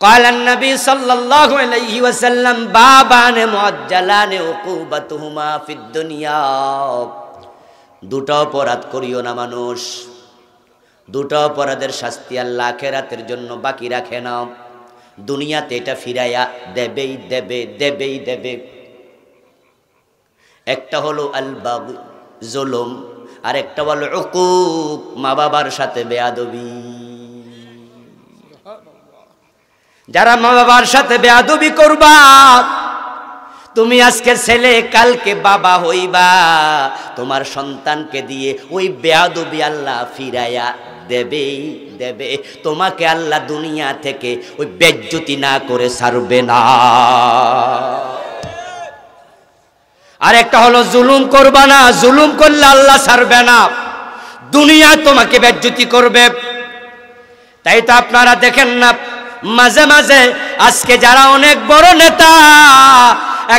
قال النبي صلى الله عليه وسلم بابان معجلان عقوبتهما في الدنيا দুটো অপরাধ করিও না মানুষ দুটো অপরাধের শাস্তি আল্লাহ আখেরাতের জন্য বাকি রাখে না দুনিয়াতে এটা ফিরাইয়া দেবেই দেবে দেবেই দেবে একটা হলো আলবাব জোলম আর একটা হলো অকুক মা বাবার সাথে বেয়াদবী যারা মা বাবার সাথে বেয়াদবি করবা তুমি আজকে ছেলে কালকে বাবা হইবা তোমার সন্তানকে দিয়ে ওই বেয়াদবি আল্লাহ ফিরাইয়া দেবেই দেবে তোমাকে আল্লাহ দুনিয়া থেকে ওই বেজ্জতি না করে সারবে না আর একটা হলো জুলুম করবা না জুলুম করলে আল্লাহ সারবে না দুনিয়া তোমাকে বেজ্জুতি করবে তাই তো আপনারা দেখেন না মাঝে মাঝে আজকে যারা অনেক বড় নেতা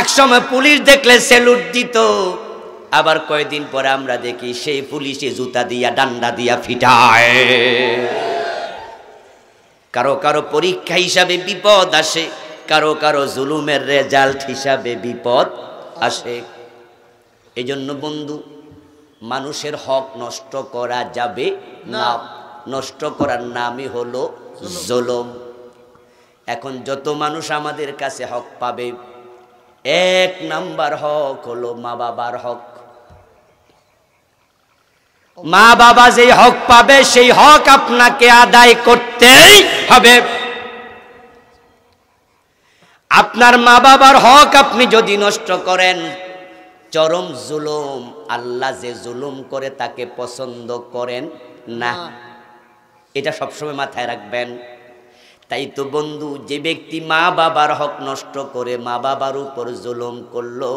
একসময় পুলিশ দেখলে সেলুট দিত আবার কয়েকদিন পরে আমরা দেখি সেই পুলিশে জুতা দিয়া ডান্ডা দিয়া ফিটায় কারো কারো পরীক্ষা হিসাবে বিপদ আসে কারো কারো জুলুমের রেজাল্ট হিসাবে বিপদ আসে এজন্য বন্ধু মানুষের হক নষ্ট করা যাবে না নষ্ট করার নামই হলো জলম এখন যত মানুষ আমাদের কাছে হক পাবে এক নাম্বার হক হলো মা বাবার হক মা বাবা যেই হক পাবে সেই হক আপনাকে আদায় করতেই হবে আপনার মা বাবার হক আপনি যদি নষ্ট করেন চরম জুলুম আল্লাহ যে জুলুম করে তাকে পছন্দ করেন না এটা সবসময় মাথায় রাখবেন তাই তো বন্ধু যে ব্যক্তি মা বাবার হক নষ্ট করে মা বাবার উপর জুলুম করলো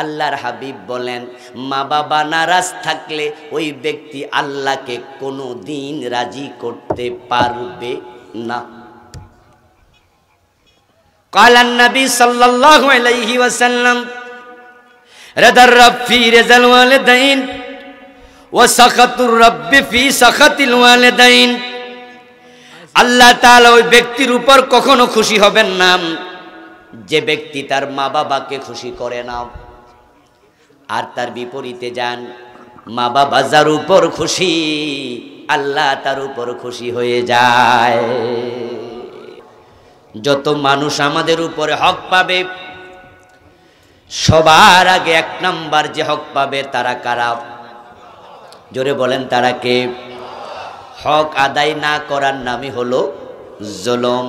আল্লাহর হাবিব বলেন মা বাবা নারাজ থাকলে ওই ব্যক্তি আল্লাহকে কোনো দিন রাজি করতে পারবে না قال النبي صلى الله عليه وسلم رضا الرب في رضا الوالدين وسخط الرب في سخط আল্লাহ তাহলে ওই ব্যক্তির উপর কখনো খুশি হবেন না যে ব্যক্তি তার মা বাবাকে খুশি করে না আর তার বিপরীতে যান মা বাবা যার উপর খুশি আল্লাহ তার উপর খুশি হয়ে যায় যত মানুষ আমাদের উপরে হক পাবে সবার আগে এক নাম্বার যে হক পাবে তারা কারা জোরে বলেন তারা কে হক আদায় না করার নামই হলো জুলুম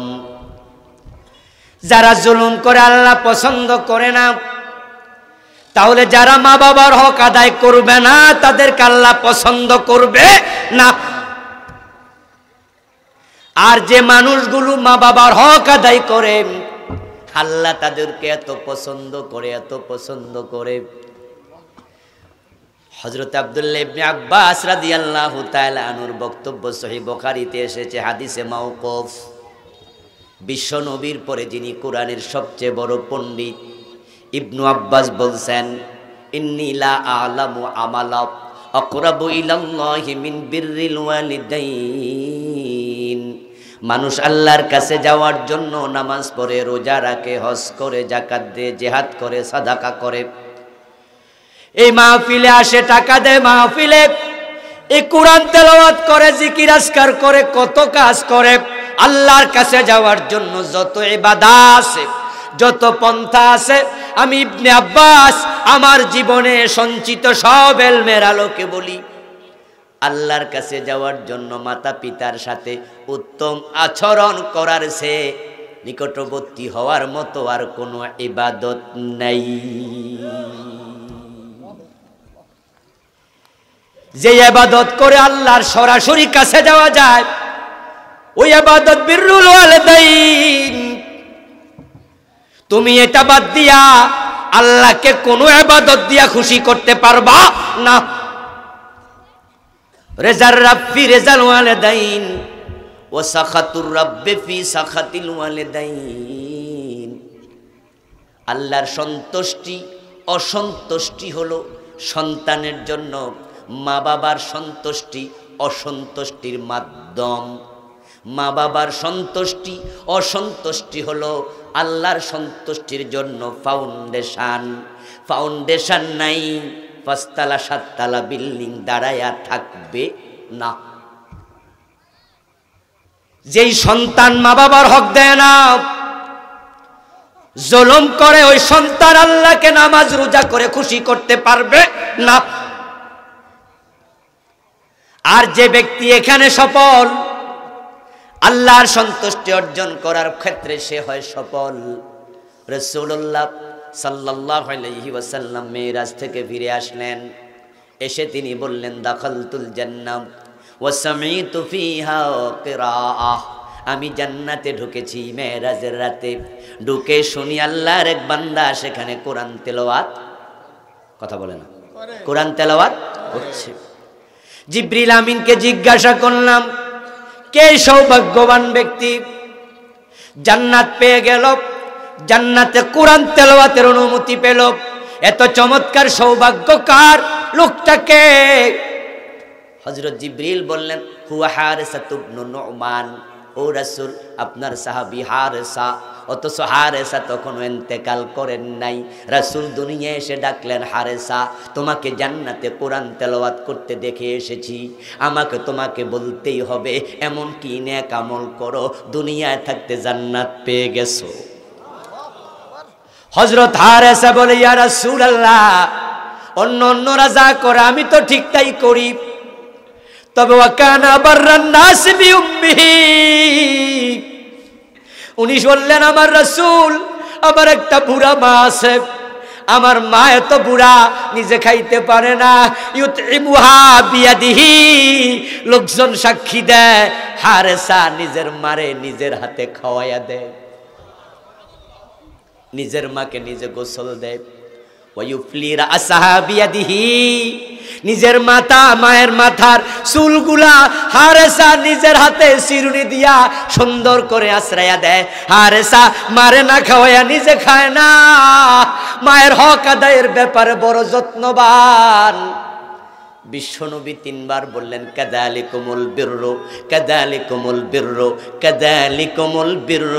যারা জুলুম করে আল্লাহ পছন্দ করে না তাহলে যারা মা বাবার হক আদায় করবে না তাদেরকে আল্লাহ পছন্দ করবে না আর যে মানুষগুলো মা বাবার হক আদায় করে আল্লাহ তাদেরকে এত পছন্দ করে এত পছন্দ করে হজরত আবদুল্লা ইবনে আব্বাস রাদিয়াল্লাহু তাআলা আনুর বক্তব্য সহি বুখারীতে এসেছে হাদিসে মাওকুফ বিশ্ব নবীর পরে যিনি কোরআনের সবচেয়ে বড় পণ্ডিত ইবনু আব্বাস বলছেন ইন্নিলা আলামু আমালাব অকরাবু ইলাল্লাহি মিন বিররিল ওয়ালিদাইন মানুষ আল্লাহর কাছে যাওয়ার জন্য নামাজ পড়ে রোজা রাখে হজ করে জাকাত দিয়ে জেহাদ করে সাদাকা করে এই মাহফিলে আসে টাকা দেয় মাহফিলে এই কোরআন তেলাওয়াত করে জিকির আজকার করে কত কাজ করে আল্লাহর কাছে যাওয়ার জন্য যত এবাদা আছে যত পন্থা আছে আমি ইবনে আব্বাস আমার জীবনে সঞ্চিত সব এলমের আলোকে বলি আল্লাহর কাছে যাওয়ার জন্য মাতা পিতার সাথে উত্তম আচরণ করার সে নিকটবর্তী হওয়ার মতো আর কোনো ইবাদত নাই যে আবাদত করে আল্লাহর সরাসরি কাছে যাওয়া যায় ওই আবাদত বিরুল তুমি এটা বাদ দিয়া আল্লাহকে কোনো আবাদত দিয়া খুশি করতে পারবা না রেজার রাব্বি রেজাল দাইন ও সাখাতুর রাব্বে ফি সাখাতিল দাইন আল্লাহর সন্তুষ্টি অসন্তুষ্টি হলো সন্তানের জন্য মা বাবার সন্তুষ্টি অসন্তুষ্টির মাধ্যম মা বাবার সন্তুষ্টি অসন্তুষ্টি হলো আল্লাহর সন্তুষ্টির জন্য ফাউন্ডেশান ফাউন্ডেশান নাই পাঁচতলা সাততলা বিল্ডিং দাঁড়ায়া থাকবে না যেই সন্তান মা বাবার হক দেয় না জলম করে ওই সন্তান আল্লাহকে নামাজ রোজা করে খুশি করতে পারবে না আর যে ব্যক্তি এখানে সফল আল্লাহর সন্তুষ্টি অর্জন করার ক্ষেত্রে সে হয় সফল রসুল্লাহ সাল্লাহ ওয়াসাল্লাম মেয়েরাজ থেকে ফিরে আসলেন এসে তিনি বললেন দাখলতুল জান্নাম ওয়াসামি তুফি কেরাআহ আমি জান্নাতে ঢুকেছি মেয়েরাজের রাতে ঢুকে শুনি আল্লাহর এক বান্দা সেখানে কোরআন তেলাওয়াত কথা বলে না কোরআন তেলাওয়াত হচ্ছে জিব্রিল আমিনকে জিজ্ঞাসা করলাম কে সৌভাগ্যবান ব্যক্তি জান্নাত পেয়ে গেল জান্নাতে কোরআন তেলাওয়াতের অনুমতি পেল এত চমৎকার সৌভাগ্যকার লোকটাকে হজরত জিব্রিল বললেন হুয়া হারেসা তুবনু নোমান ও রাসূল আপনার সাহাবী হারেসা অথচ হারেসা তখন এতেকাল করেন নাই রাসুল দুনিয়া এসে ডাকলেন হারেসা তোমাকে জান্নাতে কোরআন তেলাওয়াত করতে দেখে এসেছি আমাকে তোমাকে বলতেই হবে এমন কি নেক আমল করো দুনিয়ায় থাকতে জান্নাত পেয়ে গেছো হজরত হারেসা বলে ইয়া রাসুল আল্লাহ অন্য অন্যরা যা করে আমি তো ঠিক তাই করি তবে ওয়াকানা বাররান নাস বিউম্মিহি উনি বললেন আমার রসুল আমার একটা বুড়া মা আছে আমার মা এত বুড়া নিজে খাইতে পারে না লোকজন সাক্ষী দেয় হারে সা নিজের মারে নিজের হাতে খাওয়াইয়া দেয় নিজের মাকে নিজে গোসল দেয় ওয়ুফলির আসাহাবিয়াদিহি নিজের মাথা মায়ের মাথার চুলগুলা হারেসা নিজের হাতে শিরুনি দিয়া সুন্দর করে আশ্রয়া দেয় হারেসা মারে না খাওয়াইয়া নিজে খায় না মায়ের হক আদায়ের ব্যাপারে বড় যত্নবান বিশ্বনবী তিনবার বললেন কাদালি কোমল বীর্র কাদালি কোমল বীর্র কাদালি কোমল বীর্র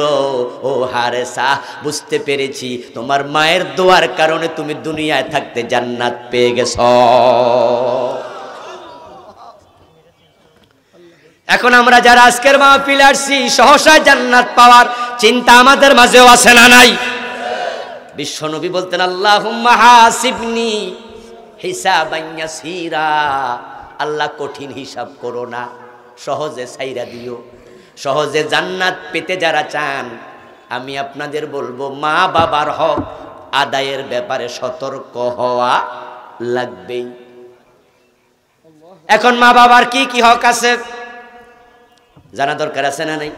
ও হারে সাহ বুঝতে পেরেছি তোমার মায়ের দোয়ার কারণে তুমি দুনিয়ায় থাকতে জান্নাত পেয়ে গেছ এখন আমরা যারা আজকের মাহফিল আসছি সহসা জান্নাত পাওয়ার চিন্তা আমাদের মাঝেও আসে না নাই বিশ্বনবী বলতেন আল্লাহ হাসিবনি হিসাব সিরা আল্লাহ কঠিন হিসাব করো না সহজে সাইরা দিও সহজে জান্নাত পেতে যারা চান আমি আপনাদের বলবো মা বাবার হক আদায়ের ব্যাপারে সতর্ক হওয়া লাগবেই এখন মা বাবার কি কি হক আছে জানা দরকার আছে না নাই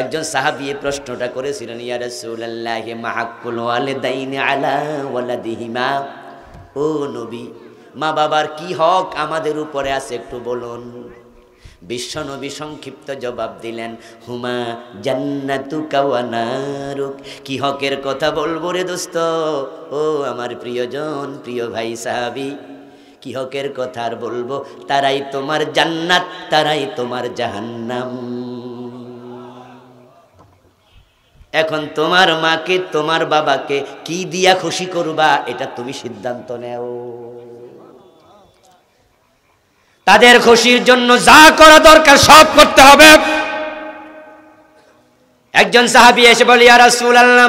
একজন সাহাবি প্রশ্নটা করেছিলেন ইয়ারসুল্লাহ মাহাকুল আলা ওয়ালাদিহিমা ও নবী মা বাবার কি হক আমাদের উপরে আছে একটু বলুন বিশ্বনবী সংক্ষিপ্ত জবাব দিলেন হুমা জান্নাতু কাওয়ানারুক কি হকের কথা বলবো রে দোস্ত ও আমার প্রিয়জন প্রিয় ভাই সাহাবি কি হকের কথা আর বলবো তারাই তোমার জান্নাত তারাই তোমার জাহান্নাম এখন তোমার মাকে তোমার বাবাকে কি দিয়া খুশি করবা এটা তুমি সিদ্ধান্ত নেও তাদের খুশির জন্য যা করা দরকার সব করতে হবে একজন সাহাবি এসে বলি আর রাসূল আল্লাহ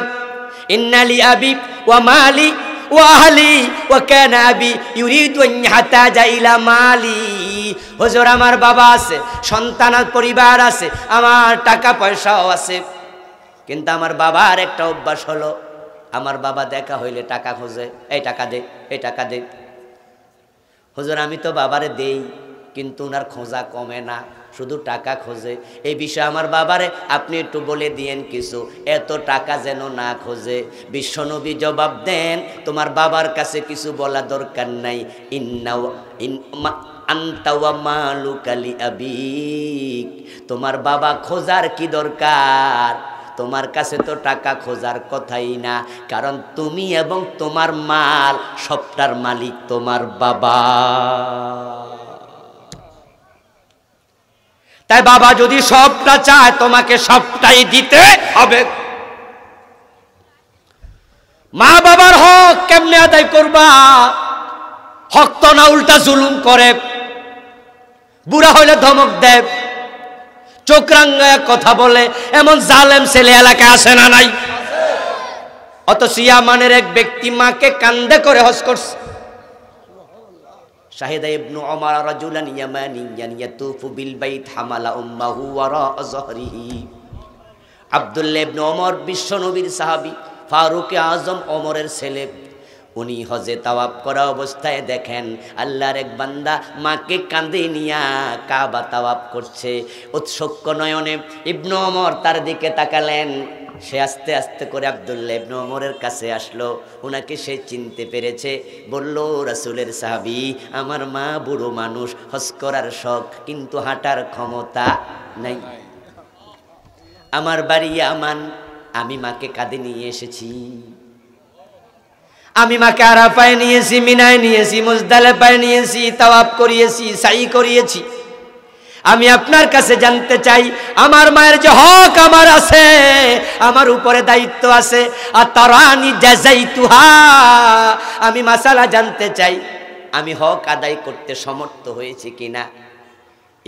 ইন্নালি আবি ওয়া মালি ওয়া আহলি ওয়া কানা আবি ইউরিদু আন ইয়াহতাজা ইলা মালি হুজুর আমার বাবা আছে সন্তান আর পরিবার আছে আমার টাকা পয়সাও আছে কিন্তু আমার বাবার একটা অভ্যাস হলো আমার বাবা দেখা হইলে টাকা খোঁজে এই টাকা দে এই টাকা দে হুজুর আমি তো বাবারে দেই কিন্তু ওনার খোঁজা কমে না শুধু টাকা খোঁজে এই বিষয়ে আমার বাবারে আপনি একটু বলে দিয়েন কিছু এত টাকা যেন না খোঁজে বিশ্বনবী জবাব দেন তোমার বাবার কাছে কিছু বলা দরকার নাই ইন্নাও ইন আন্তাওয়া মালুকালি আবিক তোমার বাবা খোঁজার কি দরকার তোমার কাছে তো টাকা খোঁজার কথাই না কারণ তুমি এবং তোমার মাল সবটার মালিক তোমার বাবা তাই বাবা যদি সবটা চায় তোমাকে সবটাই দিতে হবে মা বাবার হক কেমনে আদায় করবা হক তো না উল্টা জুলুম করে বুড়া হইলে ধমক দেয় চোখরাঙ্গায় কথা বলে এমন জালেম ছেলে এলাকায় আসে না নাই অত সিয়ামানের এক ব্যক্তি মাকে কান্দে করে হস করছে বিল আব্দুল্লাহ ইবনু ফারুক আজম ওমরের ছেলে উনি হজে তাওয়াব করা অবস্থায় দেখেন আল্লাহর এক বান্দা মাকে কাঁদে নিয়া কাবা তাওয়াব করছে উৎসক্য নয়নে ইবনু অমর তার দিকে তাকালেন সে আস্তে আস্তে করে আবদুল্লাহ ইবনু অমরের কাছে আসলো ওনাকে সে চিনতে পেরেছে বলল রাসুলের সাহাবি আমার মা বুড়ো মানুষ হজ করার শখ কিন্তু হাঁটার ক্ষমতা নাই আমার বাড়ি আমান আমি মাকে কাঁদে নিয়ে এসেছি আমি মাকে আরাফায় নিয়েছি মিনায় নিয়েছি মুজদালেফায় নিয়েছি তাওয়াব করিয়েছি সাই করিয়েছি আমি আপনার কাছে জানতে চাই আমার মায়ের যে হক আমার আছে আমার উপরে দায়িত্ব আছে আর তারা আমি যাই তুহা আমি মাসালা জানতে চাই আমি হক আদায় করতে সমর্থ হয়েছি কিনা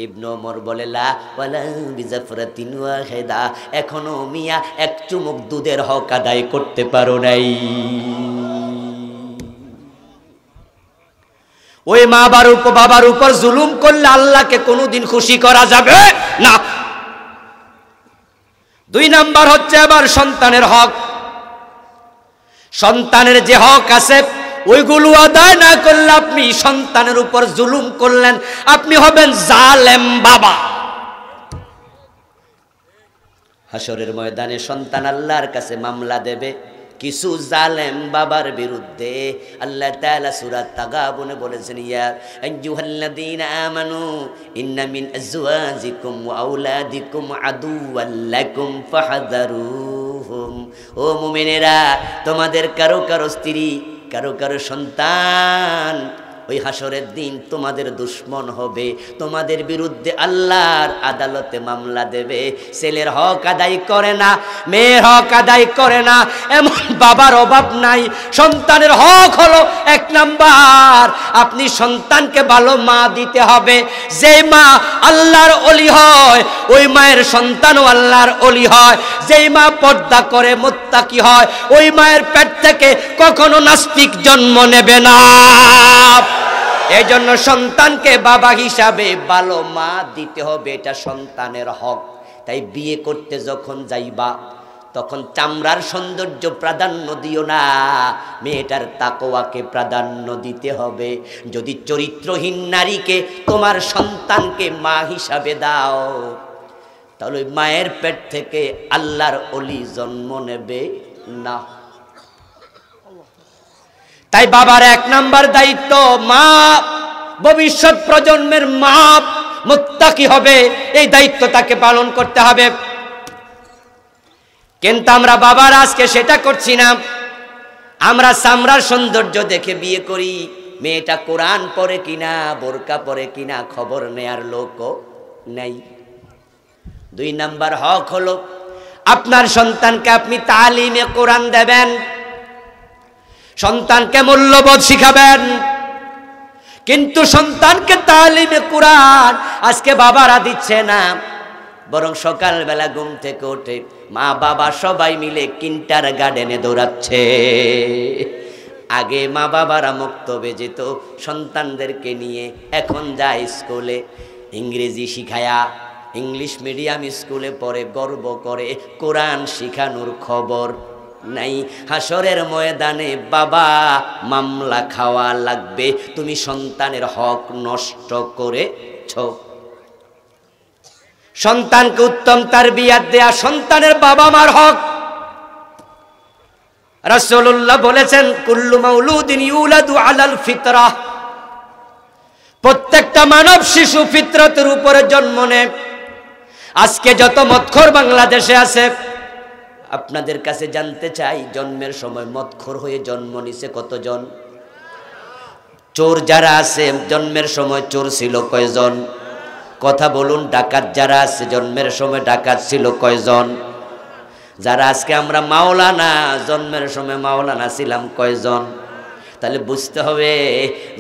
ইবনু বলে লা এখনো মিয়া এক চুমুক দুধের হক আদায় করতে পারো নাই ওই মা বাবার উপর বাবার উপর জুলুম করলে আল্লাহকে কোনোদিন খুশি করা যাবে না দুই নাম্বার হচ্ছে আবার সন্তানের হক সন্তানের যে হক আছে ওইগুলো আদায় না করলে আপনি সন্তানের উপর জুলুম করলেন আপনি হবেন জালেম বাবা হাসরের ময়দানে সন্তান আল্লাহর কাছে মামলা দেবে কিছু জালেম বাবার বিরুদ্ধে আল্লাহ তাআলা সূরা তাগাবুনে বলেছেন ইয়া আইয়ুহাল্লাযীনা আমানু ইন্না মিন আজওয়াজিকুম ওয়া আওলাদিকুম আদুওয়াল লাকুম ফাহযারুহুম ও মুমিনেরা তোমাদের কারো কারো স্ত্রী কারো কারো সন্তান ওই হাসরের দিন তোমাদের দুশ্মন হবে তোমাদের বিরুদ্ধে আল্লাহর আদালতে মামলা দেবে ছেলের হক আদায় করে না মেয়ের হক আদায় করে না এমন বাবার অভাব নাই সন্তানের হক হলো এক নাম্বার আপনি সন্তানকে ভালো মা দিতে হবে যে মা আল্লাহর অলি হয় ওই মায়ের সন্তানও আল্লাহর অলি হয় যেই মা পর্দা করে মোত্তা কি হয় ওই মায়ের পেট থেকে কখনো নাস্তিক জন্ম নেবে না এই জন্য সন্তানকে বাবা হিসাবে ভালো মা দিতে হবে এটা সন্তানের হক তাই বিয়ে করতে যখন যাইবা তখন চামড়ার সৌন্দর্য প্রাধান্য দিও না মেয়েটার তাকোয়াকে প্রাধান্য দিতে হবে যদি চরিত্রহীন নারীকে তোমার সন্তানকে মা হিসাবে দাও তাহলে মায়ের পেট থেকে আল্লাহর অলি জন্ম নেবে না তাই বাবার এক নাম্বার দায়িত্ব মা ভবিষ্যৎ প্রজন্মের মা কি হবে এই দায়িত্ব তাকে পালন করতে হবে কিন্তু আমরা বাবার আজকে সেটা করছি না আমরা সামরার সৌন্দর্য দেখে বিয়ে করি মেয়েটা কোরআন পরে কিনা বোরকা পরে কিনা খবর নেয়ার লোকও নেই দুই নাম্বার হক হলো আপনার সন্তানকে আপনি তালিমে কোরআন দেবেন সন্তানকে মূল্যবোধ শিখাবেন কিন্তু সন্তানকে তালিমে কোরআন আজকে বাবারা দিচ্ছে না বরং সকালবেলা ঘুম থেকে ওঠে মা বাবা সবাই মিলে কিন্টার গার্ডেনে দৌড়াচ্ছে আগে মা বাবারা মক্তবে যেত সন্তানদেরকে নিয়ে এখন যায় স্কুলে ইংরেজি শিখায়া ইংলিশ মিডিয়াম স্কুলে পড়ে গর্ব করে কোরআন শিখানোর খবর নাই হাসরের ময়দানে বাবা মামলা খাওয়া লাগবে তুমি সন্তানের হক নষ্ট করেছ সন্তানকে উত্তম তার বিয়ার দেয়া সন্তানের বাবা মার হক রাসূলুল্লাহ বলেছেন কুল্লু মাউলুদিন ইউলাদু আলাল ফিতরা প্রত্যেকটা মানব শিশু ফিতরতের উপরে জন্ম নেয় আজকে যত মৎখর বাংলাদেশে আছে আপনাদের কাছে জানতে চাই জন্মের সময় মৎখর হয়ে জন্ম নিছে কতজন চোর যারা আছে জন্মের সময় চোর ছিল কয়জন কথা বলুন ডাকাত যারা আছে জন্মের সময় ডাকাত ছিল কয়জন যারা আজকে আমরা মাওলানা জন্মের সময় মাওলানা ছিলাম কয়জন তাহলে বুঝতে হবে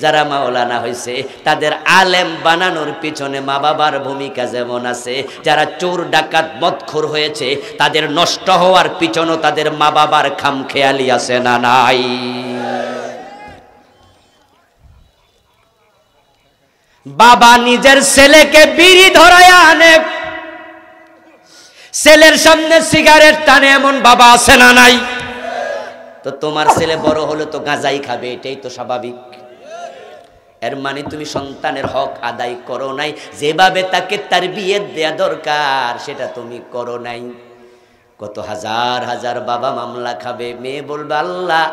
যারা মাওলানা হয়েছে তাদের আলেম বানানোর পিছনে মা বাবার ভূমিকা যেমন আছে যারা চোর ডাকাত বৎখর হয়েছে তাদের নষ্ট হওয়ার পিছনও তাদের মা বাবার খাম খেয়ালি আছে না নাই বাবা নিজের ছেলেকে বিড়ি ধরায় আনে ছেলের সামনে সিগারেট টানে এমন বাবা আছে না নাই তো তোমার ছেলে বড় হলে তো গাঁজাই খাবে এটাই তো স্বাভাবিক এর মানে তুমি সন্তানের হক আদায় করো নাই যেভাবে তাকে তার বিয়ে দেয়া দরকার সেটা তুমি করো নাই কত হাজার হাজার বাবা মামলা খাবে মেয়ে বলবে আল্লাহ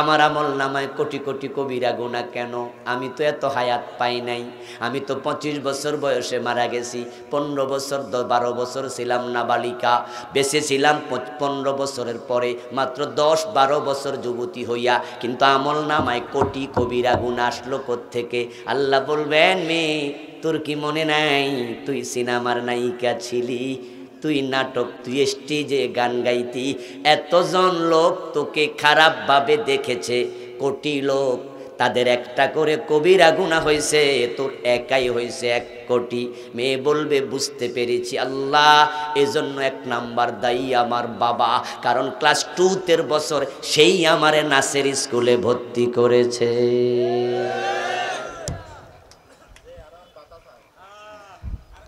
আমার আমল নামায় কোটি কোটি কবিরা গুণা কেন আমি তো এত হায়াত পাই নাই আমি তো পঁচিশ বছর বয়সে মারা গেছি পনেরো বছর বারো বছর ছিলাম না বালিকা বেঁচে ছিলাম পনেরো বছরের পরে মাত্র দশ বারো বছর যুবতী হইয়া কিন্তু আমল নামায় কোটি কবিরা গুণ আসলো থেকে আল্লাহ বলবেন মেয়ে তোর কি মনে নাই তুই সিনেমার নায়িকা ছিলি তুই নাটক তুই স্টেজে গান গাইতি এতজন লোক তোকে খারাপভাবে দেখেছে কোটি লোক তাদের একটা করে কবিরা গুণা হয়েছে তোর একাই হয়েছে এক কোটি মেয়ে বলবে বুঝতে পেরেছি আল্লাহ এজন্য এক নাম্বার দায়ী আমার বাবা কারণ ক্লাস তের বছর সেই আমারে নাচের স্কুলে ভর্তি করেছে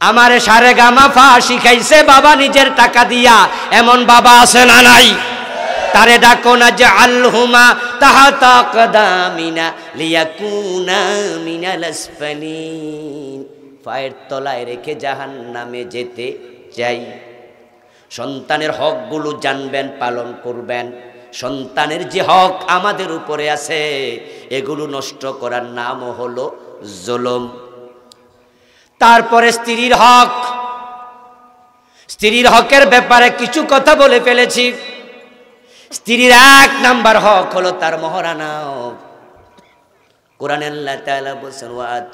আমারে সারে গামা ফা শিখাইছে বাবা নিজের টাকা দিয়া এমন বাবা আছে না নাই তারে ডাকো না যে আলহুমা তাহা তাকদামিনা লিয়াকুনা মিনাল আসফালিন পায়ের তলায় রেখে জাহান নামে যেতে চাই সন্তানের হকগুলো জানবেন পালন করবেন সন্তানের যে হক আমাদের উপরে আছে এগুলো নষ্ট করার নামও হলো জলম তারপরে স্ত্রীর হক স্ত্রীর হকের ব্যাপারে কিছু কথা বলে ফেলেছি স্ত্রীর এক নাম্বার হক হলো তার মহারানা কোরআন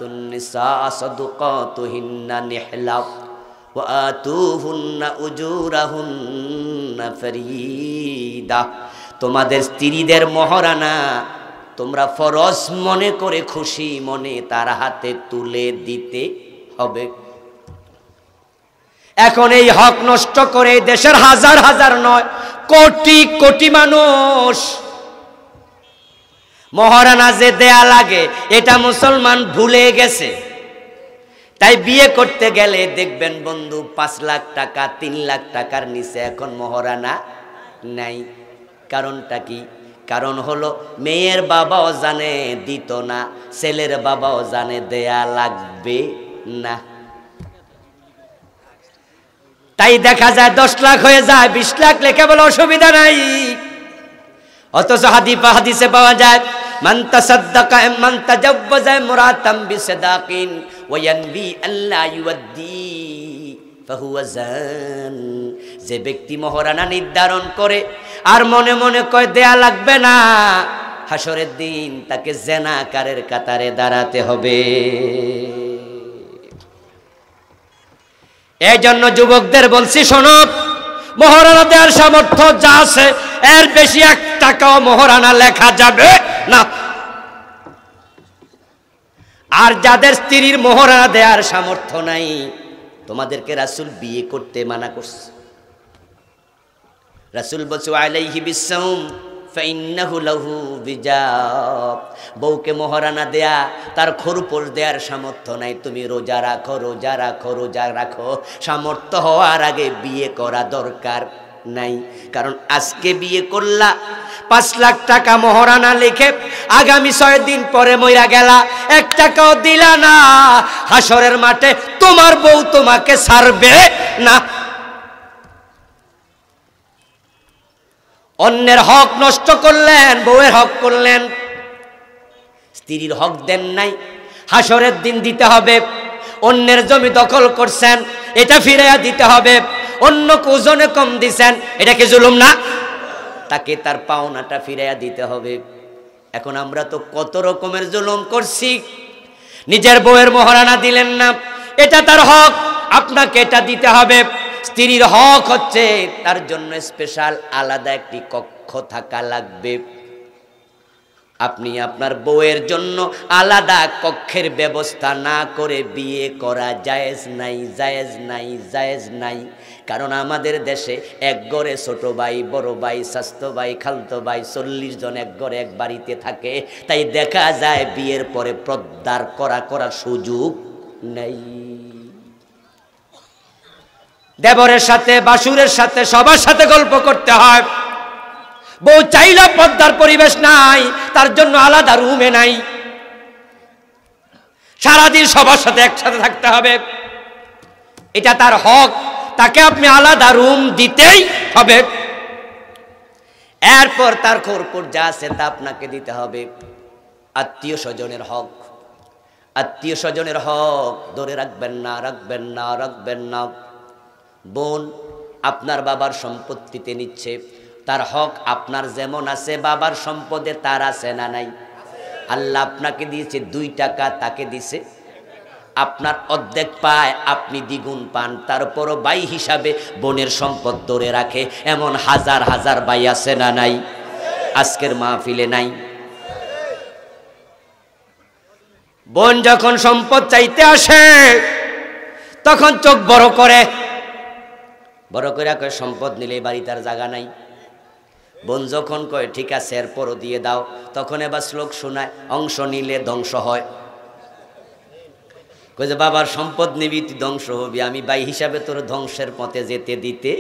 তোমাদের স্ত্রীদের মহারানা তোমরা ফরজ মনে করে খুশি মনে তার হাতে তুলে দিতে হবে এখন এই হক নষ্ট করে দেশের হাজার হাজার নয় কোটি কোটি মানুষ মহারানা যে দেয়া লাগে এটা মুসলমান ভুলে গেছে তাই বিয়ে করতে গেলে দেখবেন বন্ধু পাঁচ লাখ টাকা তিন লাখ টাকার নিচে এখন মহারানা নাই কারণটা কি কারণ হলো মেয়ের বাবাও জানে দিত না ছেলের বাবাও জানে দেয়া লাগবে না তাই দেখা যায় দশ লাখ হয়ে যায় বিশ লাখ লেখা বলে অসুবিধা নাই অথচ হাদি হাদিসে পাওয়া যায় আল্লা যে ব্যক্তি মহারানা নির্ধারণ করে আর মনে মনে কয় দেয়া লাগবে না হাসরের দিন তাকে জেনাকারের কাতারে দাঁড়াতে হবে এই জন্য যুবকদের বলছি শোনো মহারানা দেওয়ার সামর্থ্য যা আছে এর বেশি এক টাকাও মহারানা লেখা যাবে না আর যাদের স্ত্রীর মহারানা দেওয়ার সামর্থ্য নাই তোমাদেরকে রাসুল বিয়ে করতে মানা করছে রাসুল বসু আইলাই বিশ্বাম বউকে মহারানা দেয়া তার খরুপোষ দেয়ার সামর্থ্য নাই তুমি রোজা রাখো রোজা রাখো রোজা রাখো সামর্থ্য হওয়ার আগে বিয়ে করা দরকার নাই কারণ আজকে বিয়ে করলা পাঁচ লাখ টাকা মহারানা লিখে আগামী ছয় দিন পরে মইরা গেলা এক টাকাও দিলা না হাসরের মাঠে তোমার বউ তোমাকে সারবে না অন্যের হক নষ্ট করলেন বউয়ের হক করলেন স্ত্রীর হক দেন নাই হাসরের দিন দিতে হবে অন্যের জমি দখল করছেন এটা ফিরাইয়া দিতে হবে অন্য কোজনে কম দিছেন এটা কি জুলুম না তাকে তার পাওনাটা ফিরাইয়া দিতে হবে এখন আমরা তো কত রকমের জুলুম করছি নিজের বউয়ের মহারানা দিলেন না এটা তার হক আপনাকে এটা দিতে হবে স্ত্রীর হক হচ্ছে তার জন্য স্পেশাল আলাদা একটি কক্ষ থাকা লাগবে আপনি আপনার বউয়ের জন্য আলাদা কক্ষের ব্যবস্থা না করে বিয়ে করা জায়েজ নাই জায়েজ নাই জায়েজ নাই কারণ আমাদের দেশে এক গড়ে ছোট ভাই বড় ভাই স্বাস্থ্য ভাই খালতো ভাই চল্লিশ জন এক গড়ে এক বাড়িতে থাকে তাই দেখা যায় বিয়ের পরে প্রদার করা করার সুযোগ নেই দেবরের সাথে বাসুরের সাথে সবার সাথে গল্প করতে হয় বউ চাইলা পদ্মার পরিবেশ নাই তার জন্য আলাদা রুমে নাই সারাদিন সবার সাথে একসাথে থাকতে হবে এটা তার হক তাকে আপনি আলাদা রুম দিতেই হবে এরপর তার খোরপুর যা আছে তা আপনাকে দিতে হবে আত্মীয় স্বজনের হক আত্মীয় স্বজনের হক ধরে রাখবেন না রাখবেন না রাখবেন না বোন আপনার বাবার সম্পত্তিতে নিচ্ছে তার হক আপনার যেমন আছে বাবার সম্পদে তার আছে না নাই আল্লাহ আপনাকে দিয়েছে দুই টাকা তাকে দিছে আপনার অর্ধেক পায় আপনি দ্বিগুণ পান তারপরও বাই হিসাবে বনের সম্পদ ধরে রাখে এমন হাজার হাজার বাই আছে না নাই আজকের মাহফিলে নাই বোন যখন সম্পদ চাইতে আসে তখন চোখ বড় করে বড় করে কয় সম্পদ নিলে বাড়ি তার জায়গা নাই বোন যখন কয় ঠিক আছে এরপরও দিয়ে দাও তখন এবার শ্লোক শোনায় অংশ নিলে ধ্বংস হয় কই যে বাবার সম্পদ নিবি তুই ধ্বংস হবি আমি বাই হিসাবে তোর ধ্বংসের পথে যেতে দিতে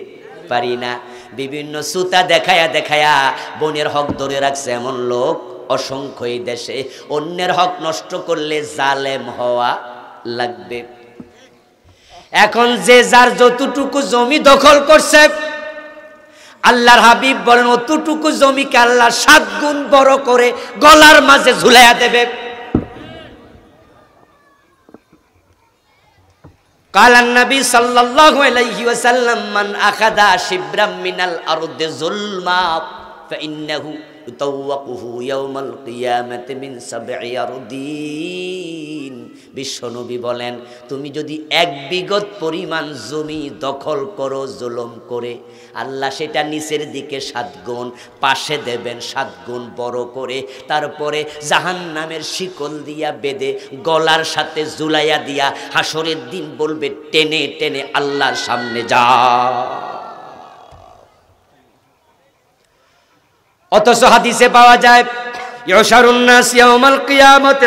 পারি না বিভিন্ন সুতা দেখায়া দেখায়া বোনের হক ধরে রাখছে এমন লোক অসংখ্যই দেশে অন্যের হক নষ্ট করলে জালেম হওয়া লাগবে এখন যে যার যতটুকু জমি দখল করছে আল্লাহর হাবিব বলেন অতটুকু জমিকে আল্লাহ সাত গুণ বড় করে গলার মাঝে ঝুলাইয়া দেবে قال النبي ইয়াউমাল কিয়ামাতি মিন সাবঈ আরদিন বিশ্বনবী বলেন তুমি যদি এক বিগত পরিমাণ জমি দখল করো জুলুম করে আল্লাহ সেটা নিচের দিকে সাত গুণ পাশে দেবেন সাত গুণ বড় করে তারপরে জাহান্নামের শিকল দিয়া বেঁধে গলার সাথে জুলাইয়া দিয়া হাসরের দিন বলবে টেনে টেনে আল্লাহর সামনে যা অথচ হাদিসে পাওয়া যায় ইয়শারুন্নাস ইয়াউমাল কিয়ামতি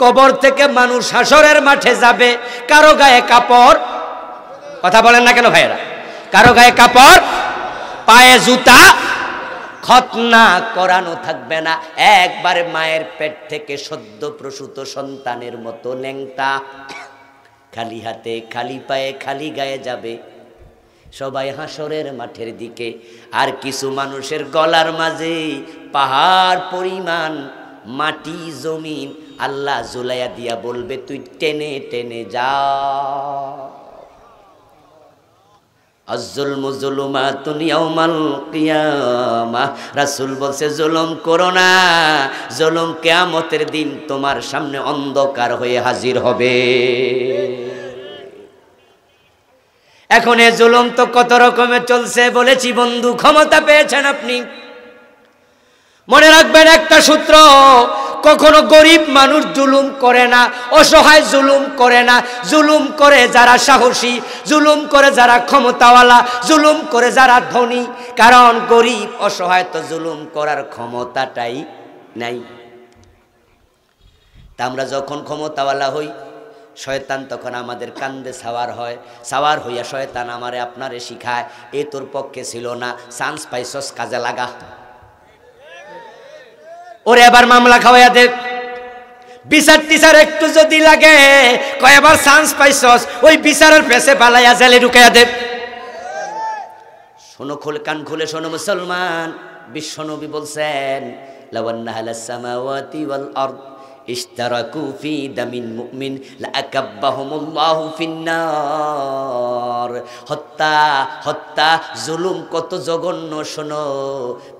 কবর থেকে মানুষ শাসরের মাঠে যাবে কারো গায়ে কাপড় কথা বলেন না কেন ভাইয়েরা কারো গায়ে কাপড় পায়ে জুতা খতনা করানো থাকবে না একবারে মায়ের পেট থেকে সদ্য প্রসূত সন্তানের মতো ন্যাংতা খালি হাতে খালি পায়ে খালি গায়ে যাবে সবাই হাসরের মাঠের দিকে আর কিছু মানুষের গলার মাঝে পাহাড় পরিমাণ মাটি জমিন আল্লাহ জুলাইয়া দিয়া বলবে তুই টেনে টেনে যা অজুলম জুলুমা বলছে জুলুম করো না দিন তোমার সামনে অন্ধকার হয়ে হাজির হবে এখন এ জুলুম তো কত রকমের চলছে বলেছি বন্ধু ক্ষমতা পেয়েছেন আপনি মনে রাখবেন একটা সূত্র কখনো গরিব মানুষ জুলুম করে না অসহায় জুলুম করে না জুলুম করে যারা সাহসী জুলুম করে যারা ক্ষমতাওয়ালা জুলুম করে যারা ধনী কারণ গরিব অসহায় তো জুলুম করার ক্ষমতাটাই নাই তা আমরা যখন ক্ষমতাওয়ালা হই শয়তান তখন আমাদের কান্দে সাওয়ার হয় সাওয়ার হইয়া শয়তান আমারে আপনারে শিখায় এ তোর পক্ষে ছিল না সান্স পাইসস কাজে লাগা ওরে এবার মামলা খাওয়াইয়া দেব বিচার টিচার একটু যদি লাগে কয়েবার চান্স পাইসস ওই বিচারের পেছে পালাইয়া জেলে ঢুকাইয়া দেব শোনো খোল কান খুলে শোনো মুসলমান বিশ্বনবী বলছেন লাওয়ান্না আলা ওয়াল আরদ ইস্তারাকু ফি দামিন মুমিন লাকাব্বাহুমুল্লাহু ফিন্নার হত্যা হত্যা জুলুম কত জঘন্য শোনো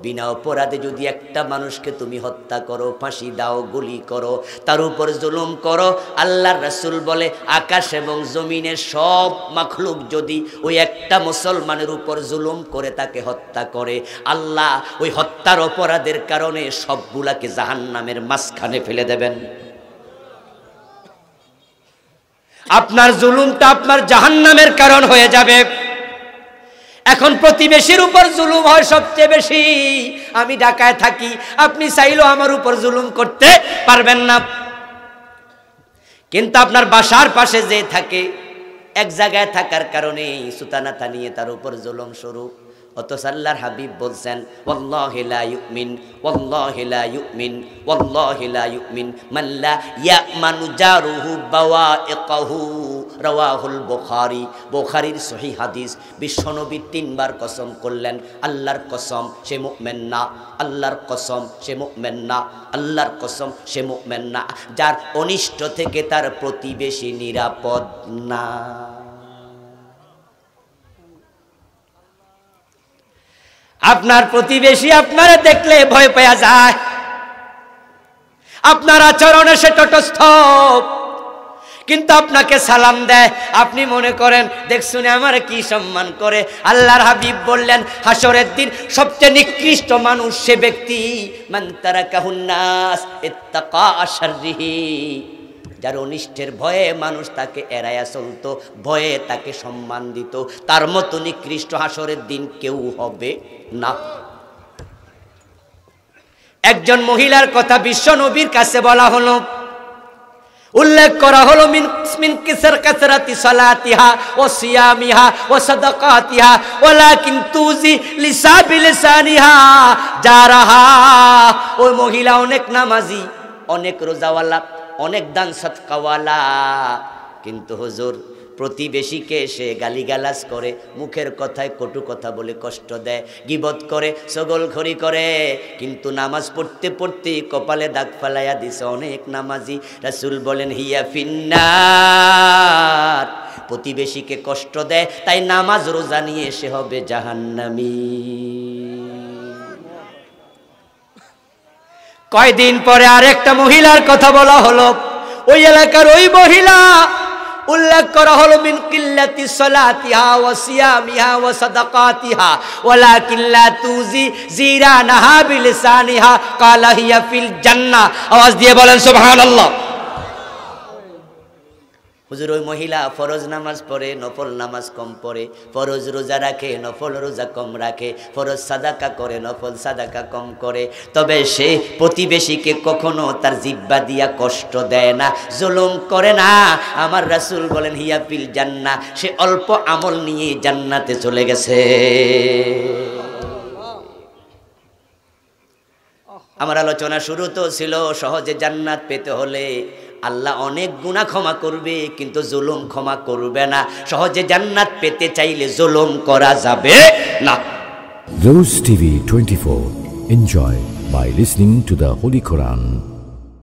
বিনা অপরাধে যদি একটা মানুষকে তুমি হত্যা করো ফাঁসি দাও গুলি করো তার উপর জুলুম করো আল্লাহর রাসূল বলে আকাশ এবং জমিনের সব মাখলুক যদি ওই একটা মুসলমানের উপর জুলুম করে তাকে হত্যা করে আল্লাহ ওই হত্যার অপরাধের কারণে সবগুলাকে জাহান্নামের মাঝখানে ফেলে দেবেন আপনার জুলুমটা আপনার জাহান নামের কারণ হয়ে যাবে এখন প্রতিবেশীর উপর জুলুম হয় সবচেয়ে বেশি আমি ঢাকায় থাকি আপনি চাইলেও আমার উপর জুলুম করতে পারবেন না কিন্তু আপনার বাসার পাশে যে থাকে এক জায়গায় থাকার কারণে সুতানাথা নিয়ে তার উপর জুলুম শুরু অথচ আল্লাহর হাবিব বলছেন মাল্লা হাদিস বিশ্বনবী তিনবার কসম করলেন আল্লাহর কসম সে মুমিন না আল্লাহর কসম সে মুমিন না আল্লাহর কসম সে মুমিন না যার অনিষ্ট থেকে তার প্রতিবেশী নিরাপদ না আপনার প্রতিবেশী আপনারা দেখলে ভয় পাওয়া যায় আপনার আচরণে সে তটস্থ কিন্তু আপনাকে সালাম দেয় আপনি মনে করেন দেখছুন আমার কি সম্মান করে আল্লাহর হাবিব বললেন হাসরের দিন সবচেয়ে নিকৃষ্ট মানুষ সে ব্যক্তি মান্তারা কাহুন্নাস যার অনিষ্টের ভয়ে মানুষ তাকে এড়াইয়া চলত ভয়ে তাকে সম্মান দিত তার মতো নিকৃষ্ট হাসরের দিন কেউ হবে না একজন মহিলার কথা বিশ্ব নবীর কাছে বলা হলো উল্লেখ করা হলো মিন কিসের কাসরাতি সালাতিহা ও সিয়ামিহা ও সাদাকাতিহা ওয়ালাকিন তুজি লিসাবি লিসানিহা জারাহা ওই মহিলা অনেক নামাজি অনেক রোজাওয়ালা অনেক দান সৎকাওয়ালা কিন্তু হুজুর প্রতিবেশীকে সে গালিগালাজ করে মুখের কথায় কটু কথা বলে কষ্ট দেয় গিবত করে সগলখড়ি করে কিন্তু নামাজ পড়তে পড়তে কপালে দাগ ফালাইয়া দিছে অনেক নামাজি রাসুল বলেন হিয়া ফিন্নার প্রতিবেশীকে কষ্ট দেয় তাই নামাজ রোজা নিয়ে সে হবে জাহান্নামি কয়দিন পরে আরেকটা মহিলার কথা বলা হলো ওই এলাকার ওই মহিলা উল্লেখ করা হলো মিন কিল্লাতি সলাতিহা ওয়া সিয়ামিহা ওয়া সাদাকাতিহা ওয়ালাকিন লা তুজি জিরানাহা বিলিসানিহা ক্বালা হিয়া ফিল জান্নাহ আওয়াজ দিয়ে বলেন সুবহানাল্লাহ হুজুর ওই মহিলা ফরজ নামাজ পড়ে নফল নামাজ কম পড়ে ফরজ রোজা রাখে নফল রোজা কম রাখে ফরজ সাদাকা করে নফল সাদাকা কম করে তবে সে প্রতিবেশীকে কখনো তার জিব্বা দিয়া কষ্ট দেয় না জুলুম করে না আমার রাসুল বলেন হিয়া পিল জান্না সে অল্প আমল নিয়ে জান্নাতে চলে গেছে আমার আলোচনা শুরু তো ছিল সহজে জান্নাত পেতে হলে আল্লাহ অনেক গুণা ক্ষমা করবে কিন্তু জুলুম ক্ষমা করবে না সহজে জান্নাত পেতে চাইলে জুলুম করা যাবে না Rose TV twenty four enjoy by listening to the holy Quran